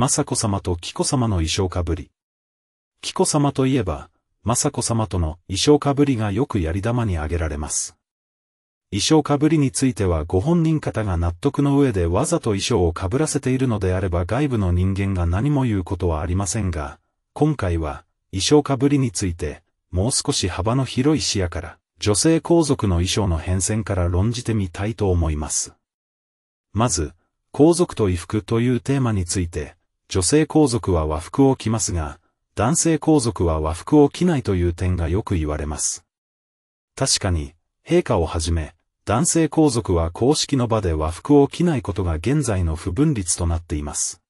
雅子様と紀子様の衣装かぶり。紀子様といえば、雅子様との衣装かぶりがよくやり玉に挙げられます。衣装かぶりについてはご本人方が納得の上でわざと衣装をかぶらせているのであれば外部の人間が何も言うことはありませんが、今回は衣装かぶりについて、もう少し幅の広い視野から、女性皇族の衣装の変遷から論じてみたいと思います。まず、皇族と衣服というテーマについて、女性皇族は和服を着ますが、男性皇族は和服を着ないという点がよく言われます。確かに、陛下をはじめ、男性皇族は公式の場で和服を着ないことが現在の不分立となっています。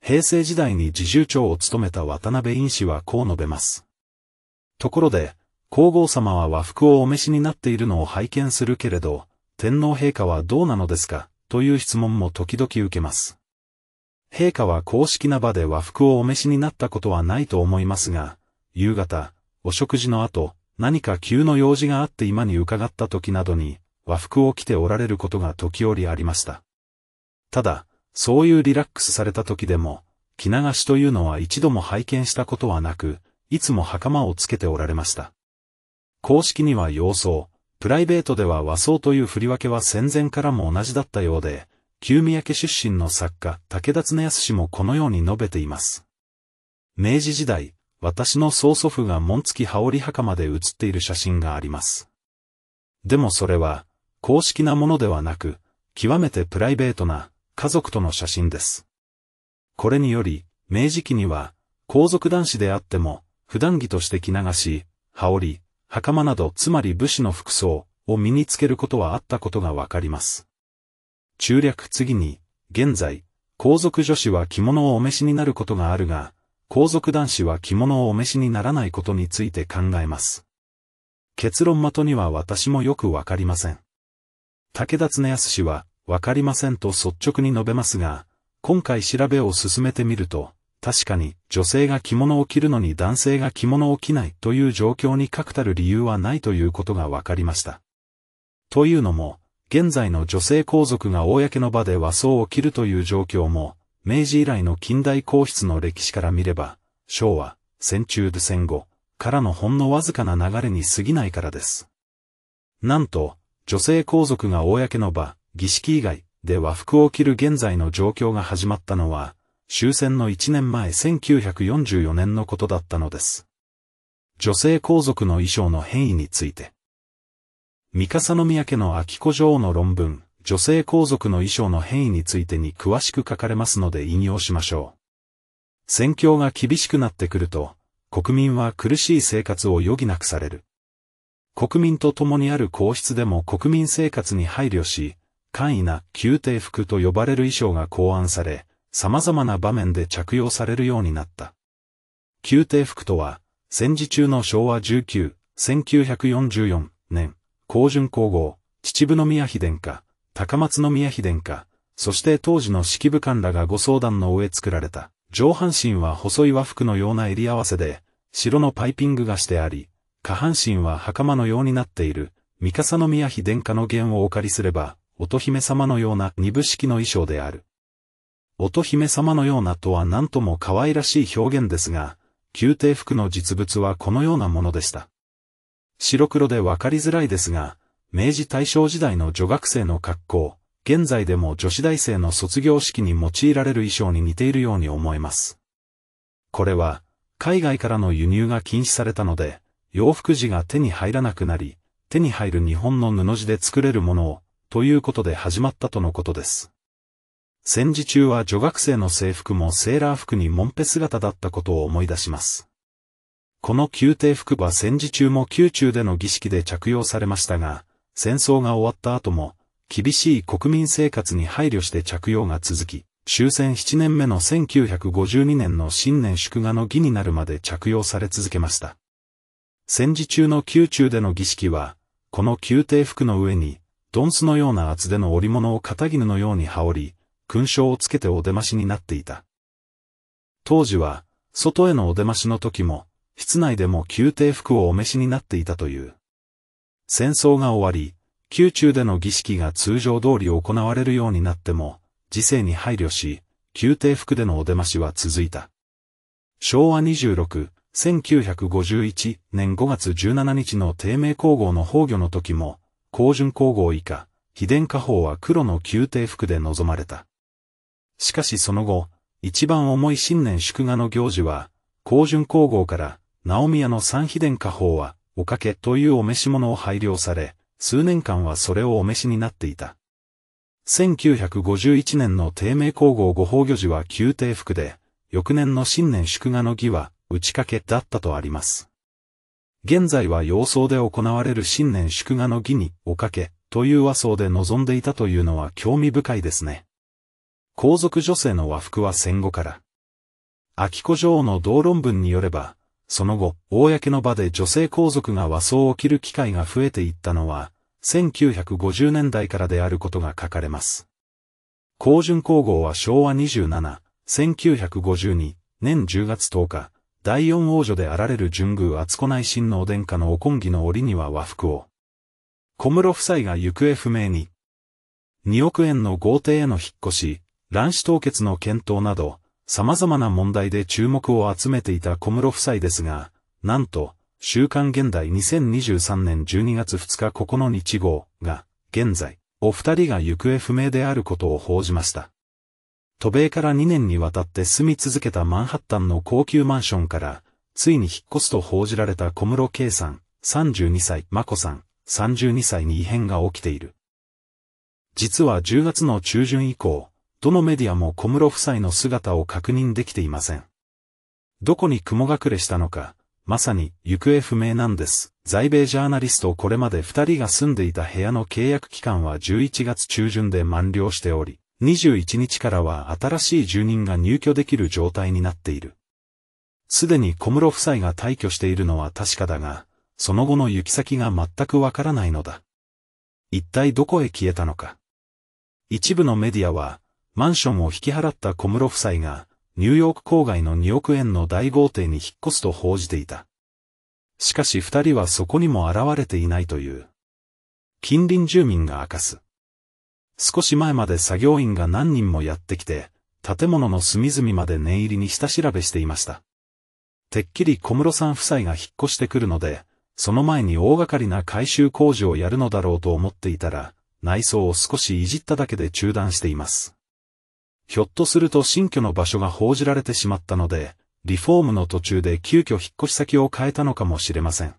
平成時代に侍従長を務めた渡辺院士はこう述べます。ところで、皇后様は和服をお召しになっているのを拝見するけれど、天皇陛下はどうなのですかという質問も時々受けます。陛下は公式な場で和服をお召しになったことはないと思いますが、夕方、お食事の後、何か急の用事があって今に伺った時などに、和服を着ておられることが時折ありました。ただ、そういうリラックスされた時でも、着流しというのは一度も拝見したことはなく、いつも袴をつけておられました。公式には洋装、プライベートでは和装という振り分けは戦前からも同じだったようで、旧宮家出身の作家、武田恒康氏もこのように述べています。明治時代、私の曽祖父が門付き羽織袴で写っている写真があります。でもそれは、公式なものではなく、極めてプライベートな、家族との写真です。これにより、明治期には、皇族男子であっても、普段着として着流し、羽織、袴などつまり武士の服装を身につけることはあったことがわかります。中略次に、現在、皇族女子は着物をお召しになることがあるが、皇族男子は着物をお召しにならないことについて考えます。結論的には私もよくわかりません。武田恒康氏は、わかりませんと率直に述べますが、今回調べを進めてみると、確かに女性が着物を着るのに男性が着物を着ないという状況に確たる理由はないということがわかりました。というのも、現在の女性皇族が公の場で和装を着るという状況も、明治以来の近代皇室の歴史から見れば、昭和、戦中で戦後、からのほんのわずかな流れに過ぎないからです。なんと、女性皇族が公の場、儀式以外で和服を着る現在の状況が始まったのは、終戦の1年前1944年のことだったのです。女性皇族の衣装の変異について。三笠宮家の秋子女王の論文、女性皇族の衣装の変異についてに詳しく書かれますので引用しましょう。戦況が厳しくなってくると、国民は苦しい生活を余儀なくされる。国民と共にある皇室でも国民生活に配慮し、簡易な宮廷服と呼ばれる衣装が考案され、様々な場面で着用されるようになった。宮廷服とは、戦時中の昭和19、1944年、高順皇后、秩父宮妃殿下、高松宮妃殿下、そして当時の式部官らがご相談の上作られた。上半身は細い和服のような襟合わせで、白のパイピングがしてあり、下半身は袴のようになっている、三笠宮妃殿下の弦をお借りすれば、乙姫様のような二部式の衣装である。乙姫様のようなとは何とも可愛らしい表現ですが、宮廷服の実物はこのようなものでした。白黒でわかりづらいですが、明治大正時代の女学生の格好、現在でも女子大生の卒業式に用いられる衣装に似ているように思えます。これは、海外からの輸入が禁止されたので、洋服地が手に入らなくなり、手に入る日本の布地で作れるものを、ということで始まったとのことです。戦時中は女学生の制服もセーラー服にモンペ姿だったことを思い出します。この宮廷服は戦時中も宮中での儀式で着用されましたが、戦争が終わった後も、厳しい国民生活に配慮して着用が続き、終戦7年目の1952年の新年祝賀の儀になるまで着用され続けました。戦時中の宮中での儀式は、この宮廷服の上に、ドンスのような厚手の織物を片絹のように羽織り、勲章をつけてお出ましになっていた。当時は、外へのお出ましの時も、室内でも宮廷服をお召しになっていたという。戦争が終わり、宮中での儀式が通常通り行われるようになっても、時世に配慮し、宮廷服でのお出ましは続いた。昭和26、1951年5月17日の低迷皇后の崩御の時も、皇順皇后以下、秘伝家宝は黒の宮廷服で臨まれた。しかしその後、一番重い新年祝賀の行事は、皇順皇后から直宮の三秘伝家宝は、おかけというお召し物を配慮され、数年間はそれをお召しになっていた。1951年の低名皇后ご法御寺は宮廷服で、翌年の新年祝賀の儀は、打ち掛けだったとあります。現在は洋装で行われる新年祝賀の儀に、おかけ、という和装で臨んでいたというのは興味深いですね。皇族女性の和服は戦後から。秋子女王の道論文によれば、その後、公の場で女性皇族が和装を着る機会が増えていったのは、1950年代からであることが書かれます。皇順皇后は昭和27、1952年10月10日、第四王女であられる順宮厚子内親王殿下のお根儀の折には和服を。小室夫妻が行方不明に。2億円の豪邸への引っ越し、卵子凍結の検討など、様々な問題で注目を集めていた小室夫妻ですが、なんと、週刊現代2023年12月2日9日号が、現在、お二人が行方不明であることを報じました。渡米から2年にわたって住み続けたマンハッタンの高級マンションから、ついに引っ越すと報じられた小室圭さん、32歳、真子さん、32歳に異変が起きている。実は10月の中旬以降、どのメディアも小室夫妻の姿を確認できていません。どこに雲隠れしたのか、まさに行方不明なんです。在米ジャーナリストこれまで二人が住んでいた部屋の契約期間は11月中旬で満了しており、21日からは新しい住人が入居できる状態になっている。すでに小室夫妻が退去しているのは確かだが、その後の行き先が全くわからないのだ。一体どこへ消えたのか。一部のメディアは、マンションを引き払った小室夫妻が、ニューヨーク郊外の2億円の大豪邸に引っ越すと報じていた。しかし二人はそこにも現れていないという。近隣住民が明かす。少し前まで作業員が何人もやってきて、建物の隅々まで念入りに下調べしていました。てっきり小室さん夫妻が引っ越してくるので、その前に大掛かりな改修工事をやるのだろうと思っていたら、内装を少しいじっただけで中断しています。ひょっとすると新居の場所が報じられてしまったので、リフォームの途中で急遽引っ越し先を変えたのかもしれません。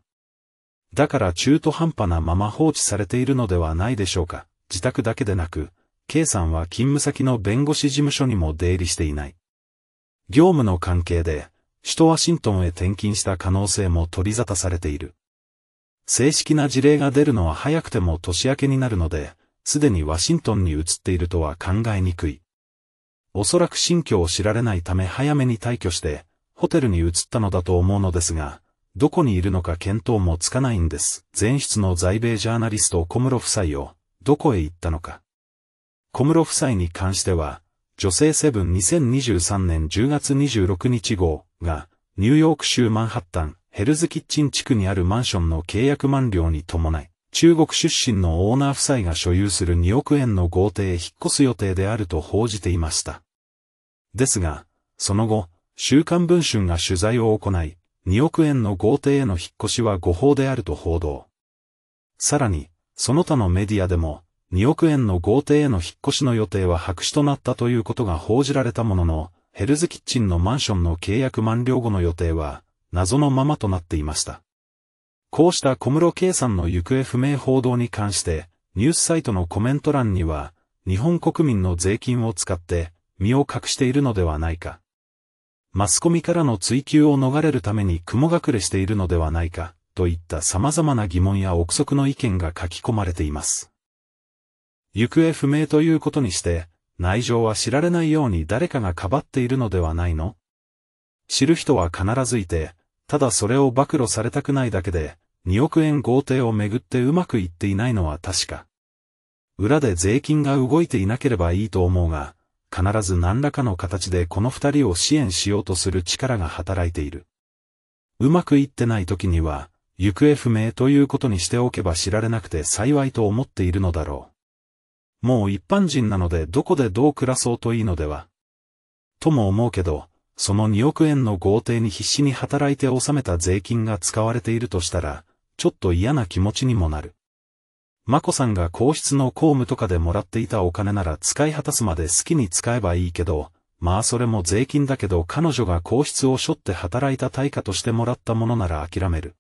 だから中途半端なまま放置されているのではないでしょうか。自宅だけでなく、K さんは勤務先の弁護士事務所にも出入りしていない。業務の関係で、首都ワシントンへ転勤した可能性も取り沙汰されている。正式な事例が出るのは早くても年明けになるので、すでにワシントンに移っているとは考えにくい。おそらく新居を知られないため早めに退去して、ホテルに移ったのだと思うのですが、どこにいるのか見当もつかないんです。前室の在米ジャーナリスト小室夫妻を、どこへ行ったのか。小室夫妻に関しては、女性セブン2023年10月26日号が、ニューヨーク州マンハッタン、ヘルズキッチン地区にあるマンションの契約満了に伴い、中国出身のオーナー夫妻が所有する2億円の豪邸へ引っ越す予定であると報じていました。ですが、その後、週刊文春が取材を行い、2億円の豪邸への引っ越しは誤報であると報道。さらに、その他のメディアでも、2億円の豪邸への引っ越しの予定は白紙となったということが報じられたものの、ヘルズキッチンのマンションの契約満了後の予定は、謎のままとなっていました。こうした小室圭さんの行方不明報道に関して、ニュースサイトのコメント欄には、日本国民の税金を使って、身を隠しているのではないか。マスコミからの追及を逃れるために雲隠れしているのではないか、といった様々な疑問や憶測の意見が書き込まれています。行方不明ということにして、内情は知られないように誰かがかばっているのではないの知る人は必ずいて、ただそれを暴露されたくないだけで、2億円豪邸をめぐってうまくいっていないのは確か。裏で税金が動いていなければいいと思うが、必ず何らかの形でこの二人を支援しようとする力が働いている。うまくいってない時には、行方不明ということにしておけば知られなくて幸いと思っているのだろう。もう一般人なのでどこでどう暮らそうといいのでは。とも思うけど、その2億円の豪邸に必死に働いて納めた税金が使われているとしたら、ちょっと嫌な気持ちにもなる。マ子さんが皇室の公務とかでもらっていたお金なら使い果たすまで好きに使えばいいけど、まあそれも税金だけど彼女が皇室を背負って働いた対価としてもらったものなら諦める。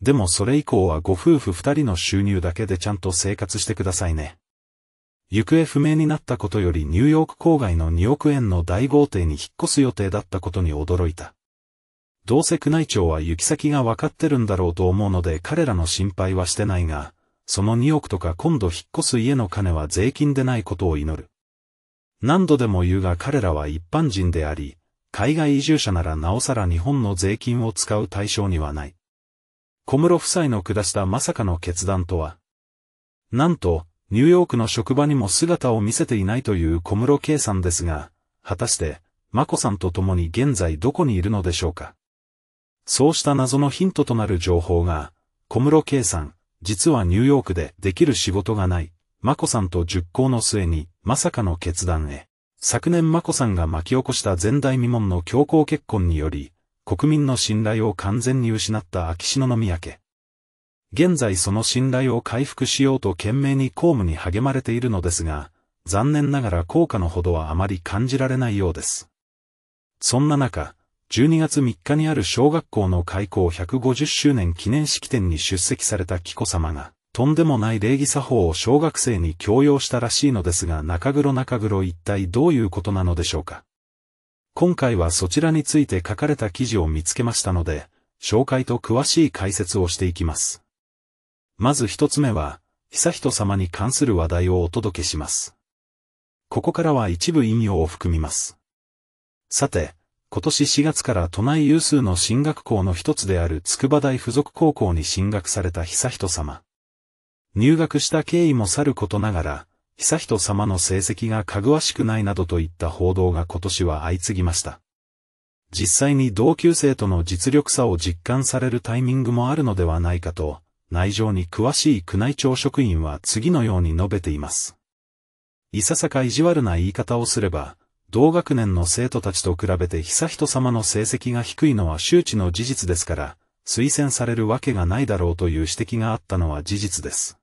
でもそれ以降はご夫婦二人の収入だけでちゃんと生活してくださいね。行方不明になったことよりニューヨーク郊外の2億円の大豪邸に引っ越す予定だったことに驚いた。どうせ宮内庁は行き先がわかってるんだろうと思うので彼らの心配はしてないが、その2億とか今度引っ越す家の金は税金でないことを祈る。何度でも言うが彼らは一般人であり、海外移住者ならなおさら日本の税金を使う対象にはない。小室夫妻の下したまさかの決断とは、なんと、ニューヨークの職場にも姿を見せていないという小室圭さんですが、果たして、眞子さんと共に現在どこにいるのでしょうか。そうした謎のヒントとなる情報が、小室圭さん、実はニューヨークでできる仕事がない、マコさんと熟考の末に、まさかの決断へ。昨年マコさんが巻き起こした前代未聞の強行結婚により、国民の信頼を完全に失った秋篠宮家。現在その信頼を回復しようと懸命に公務に励まれているのですが、残念ながら効果のほどはあまり感じられないようです。そんな中、12月3日にある小学校の開校150周年記念式典に出席された紀子さまが、とんでもない礼儀作法を小学生に強要したらしいのですが中黒中黒一体どういうことなのでしょうか。今回はそちらについて書かれた記事を見つけましたので、紹介と詳しい解説をしていきます。まず一つ目は、悠仁さまに関する話題をお届けします。ここからは一部引用を含みます。さて、今年4月から都内有数の進学校の一つである筑波大附属高校に進学された仁さ様。入学した経緯もさることながら、悠仁さまの成績がかぐわしくないなどといった報道が今年は相次ぎました。実際に同級生との実力差を実感されるタイミングもあるのではないかと、内情に詳しい宮内庁職員は次のように述べています。いささか意地悪な言い方をすれば、同学年の生徒たちと比べて悠仁さまの成績が低いのは周知の事実ですから、推薦されるわけがないだろうという指摘があったのは事実です。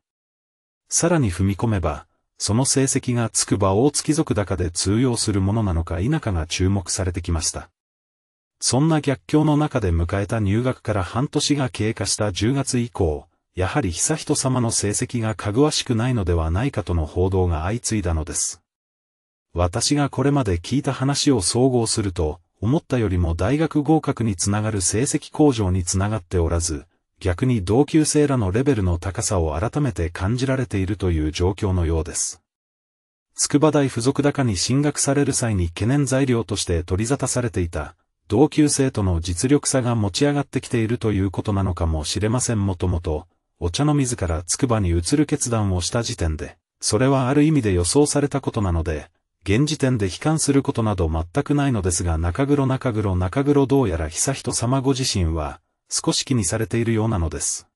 さらに踏み込めば、その成績がつくを大月族高で通用するものなのか否かが注目されてきました。そんな逆境の中で迎えた入学から半年が経過した10月以降、やはり悠仁さまの成績がかぐわしくないのではないかとの報道が相次いだのです。私がこれまで聞いた話を総合すると、思ったよりも大学合格につながる成績向上につながっておらず、逆に同級生らのレベルの高さを改めて感じられているという状況のようです。筑波大附属高に進学される際に懸念材料として取り沙汰されていた、同級生との実力差が持ち上がってきているということなのかもしれませんもともと、お茶の水から筑波に移る決断をした時点で、それはある意味で予想されたことなので、現時点で悲観することなど全くないのですが中黒中黒中黒どうやら悠仁様ご自身は、少し気にされているようなのです。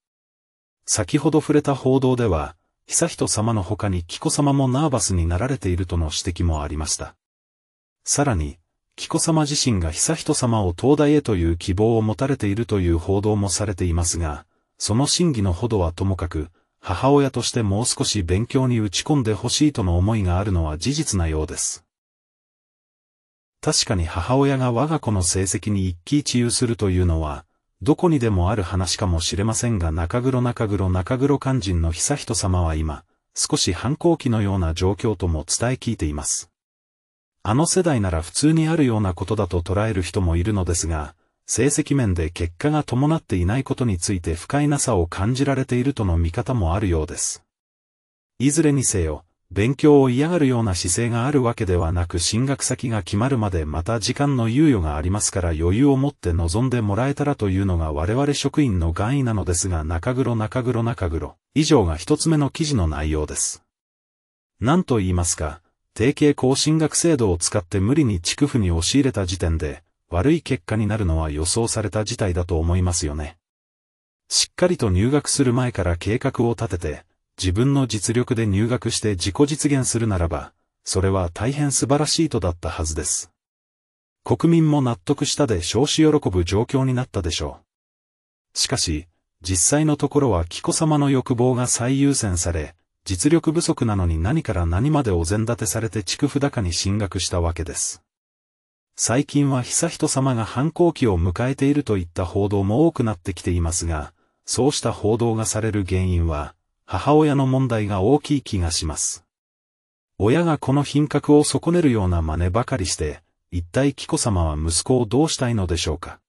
先ほど触れた報道では、悠仁様の他に紀子様もナーバスになられているとの指摘もありました。さらに、紀子様自身が悠仁様を東大へという希望を持たれているという報道もされていますが、その真偽のほどはともかく、母親としてもう少し勉強に打ち込んでほしいとの思いがあるのは事実なようです。確かに母親が我が子の成績に一喜一憂するというのは、どこにでもある話かもしれませんが中黒中黒中黒肝心の悠仁様は今、少し反抗期のような状況とも伝え聞いています。あの世代なら普通にあるようなことだと捉える人もいるのですが、成績面で結果が伴っていないことについて不快なさを感じられているとの見方もあるようです。いずれにせよ、勉強を嫌がるような姿勢があるわけではなく進学先が決まるまでまた時間の猶予がありますから余裕を持って望んでもらえたらというのが我々職員の願意なのですが中黒中黒中黒。以上が一つ目の記事の内容です。何と言いますか、定型更進学制度を使って無理に地区府に押し入れた時点で、悪い結果になるのは予想された事態だと思いますよね。しっかりと入学する前から計画を立てて、自分の実力で入学して自己実現するならば、それは大変素晴らしいとだったはずです。国民も納得したで少子喜ぶ状況になったでしょう。しかし、実際のところは紀子様の欲望が最優先され、実力不足なのに何から何までお膳立てされて畜不高に進学したわけです。最近は悠仁さまが反抗期を迎えているといった報道も多くなってきていますが、そうした報道がされる原因は、母親の問題が大きい気がします。親がこの品格を損ねるような真似ばかりして、一体紀子さまは息子をどうしたいのでしょうか。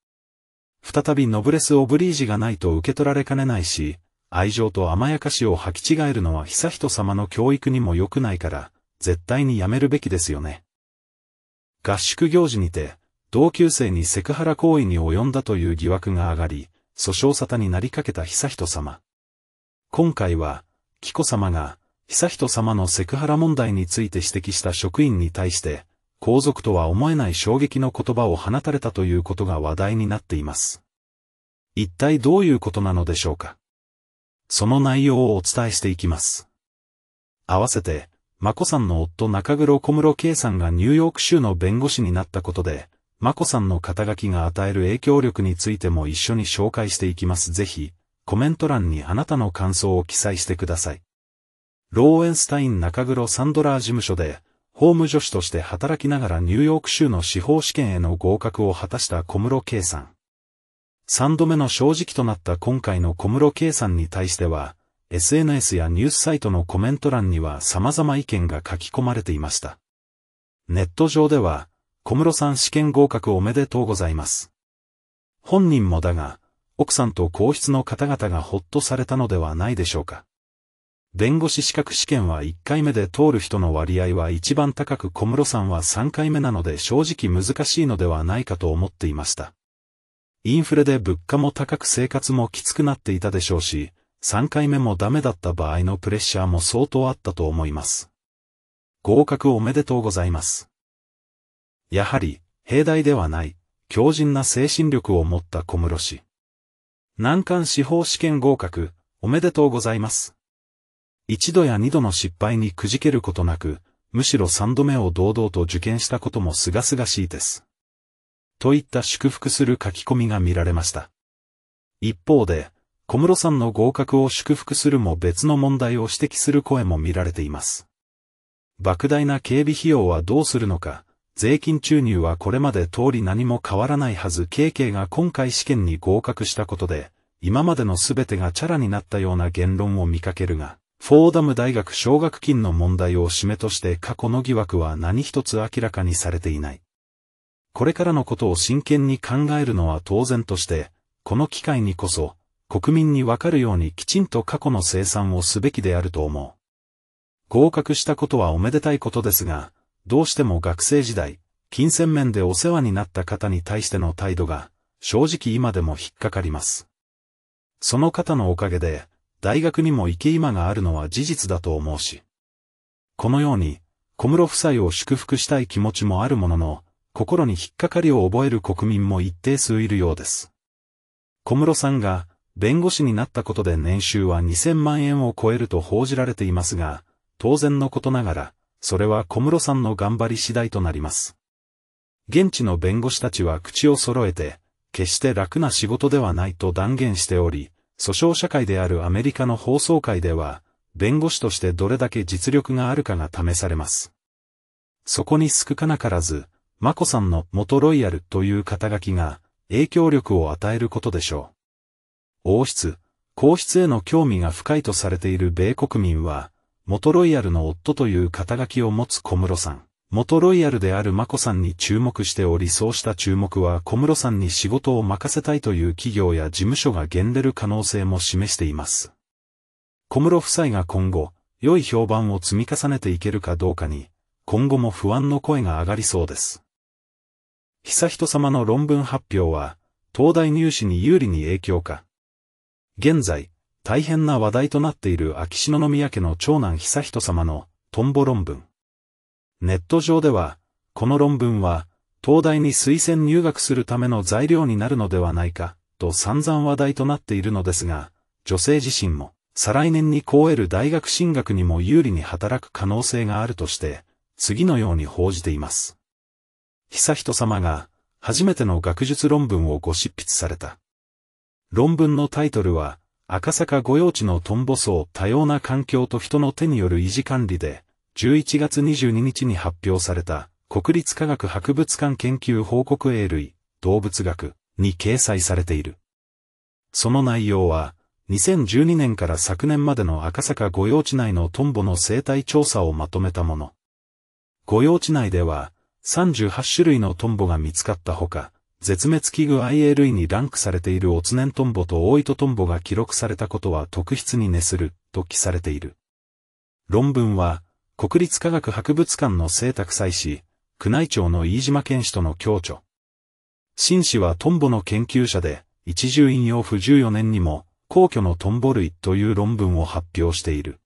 再びノブレス・オブリージがないと受け取られかねないし、愛情と甘やかしを履き違えるのは悠仁さまの教育にも良くないから、絶対にやめるべきですよね。合宿行事にて、同級生にセクハラ行為に及んだという疑惑が上がり、訴訟沙汰になりかけた悠仁さま。今回は、紀子さまが、悠仁さまのセクハラ問題について指摘した職員に対して、皇族とは思えない衝撃の言葉を放たれたということが話題になっています。一体どういうことなのでしょうかその内容をお伝えしていきます。合わせて、マ子さんの夫中黒小室圭さんがニューヨーク州の弁護士になったことで、マ子さんの肩書きが与える影響力についても一緒に紹介していきます。ぜひ、コメント欄にあなたの感想を記載してください。ローエンスタイン中黒サンドラー事務所で、法務助手として働きながらニューヨーク州の司法試験への合格を果たした小室圭さん。三度目の正直となった今回の小室圭さんに対しては、SNS やニュースサイトのコメント欄には様々意見が書き込まれていました。ネット上では、小室さん試験合格おめでとうございます。本人もだが、奥さんと皇室の方々がほっとされたのではないでしょうか。弁護士資格試験は1回目で通る人の割合は一番高く小室さんは3回目なので正直難しいのではないかと思っていました。インフレで物価も高く生活もきつくなっていたでしょうし、3回目もダメだった場合のプレッシャーも相当あったと思います。合格おめでとうございます。やはり、兵大ではない、強靭な精神力を持った小室氏。難関司法試験合格、おめでとうございます。一度や二度の失敗にくじけることなく、むしろ三度目を堂々と受験したこともすがすがしいです。といった祝福する書き込みが見られました。一方で、小室さんの合格を祝福するも別の問題を指摘する声も見られています。莫大な警備費用はどうするのか、税金注入はこれまで通り何も変わらないはず KK が今回試験に合格したことで、今までの全てがチャラになったような言論を見かけるが、フォーダム大学奨学金の問題を締めとして過去の疑惑は何一つ明らかにされていない。これからのことを真剣に考えるのは当然として、この機会にこそ、国民にわかるようにきちんと過去の生産をすべきであると思う。合格したことはおめでたいことですが、どうしても学生時代、金銭面でお世話になった方に対しての態度が、正直今でも引っかかります。その方のおかげで、大学にも行け今があるのは事実だと思うし。このように、小室夫妻を祝福したい気持ちもあるものの、心に引っかかりを覚える国民も一定数いるようです。小室さんが、弁護士になったことで年収は2000万円を超えると報じられていますが、当然のことながら、それは小室さんの頑張り次第となります。現地の弁護士たちは口を揃えて、決して楽な仕事ではないと断言しており、訴訟社会であるアメリカの放送会では、弁護士としてどれだけ実力があるかが試されます。そこに救かなからず、マ子さんの元ロイヤルという肩書きが影響力を与えることでしょう。王室、皇室への興味が深いとされている米国民は、元ロイヤルの夫という肩書きを持つ小室さん。元ロイヤルである眞子さんに注目しておりそうした注目は小室さんに仕事を任せたいという企業や事務所が減出る可能性も示しています。小室夫妻が今後、良い評判を積み重ねていけるかどうかに、今後も不安の声が上がりそうです。久人様の論文発表は、東大入試に有利に影響か。現在、大変な話題となっている秋篠宮家の長男悠仁様のトンボ論文。ネット上では、この論文は、東大に推薦入学するための材料になるのではないか、と散々話題となっているのですが、女性自身も、再来年に超える大学進学にも有利に働く可能性があるとして、次のように報じています。悠仁様が、初めての学術論文をご執筆された。論文のタイトルは、赤坂御用地のトンボ層多様な環境と人の手による維持管理で、11月22日に発表された、国立科学博物館研究報告英類、動物学に掲載されている。その内容は、2012年から昨年までの赤坂御用地内のトンボの生態調査をまとめたもの。御用地内では、38種類のトンボが見つかったほか、絶滅危惧 IA 類にランクされているオツネントンボとオイトトンボが記録されたことは特筆に熱する、と記されている。論文は、国立科学博物館の生託祭司、宮内庁の飯島健氏との共著。紳士はトンボの研究者で、一重引用不14年にも、皇居のトンボ類という論文を発表している。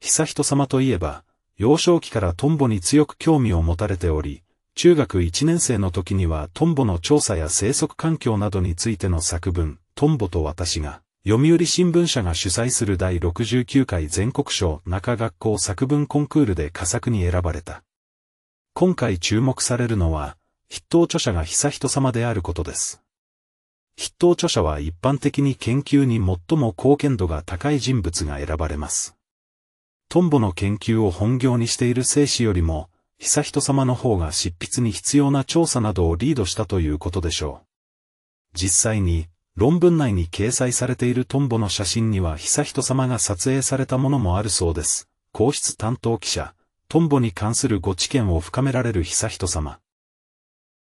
久人様といえば、幼少期からトンボに強く興味を持たれており、中学1年生の時にはトンボの調査や生息環境などについての作文、トンボと私が、読売新聞社が主催する第69回全国賞中学校作文コンクールで佳作に選ばれた。今回注目されるのは、筆頭著者が悠人様であることです。筆頭著者は一般的に研究に最も貢献度が高い人物が選ばれます。トンボの研究を本業にしている生死よりも、悠仁さまの方が執筆に必要な調査などをリードしたということでしょう。実際に、論文内に掲載されているトンボの写真には悠仁さまが撮影されたものもあるそうです。皇室担当記者、トンボに関するご知見を深められる悠仁さま。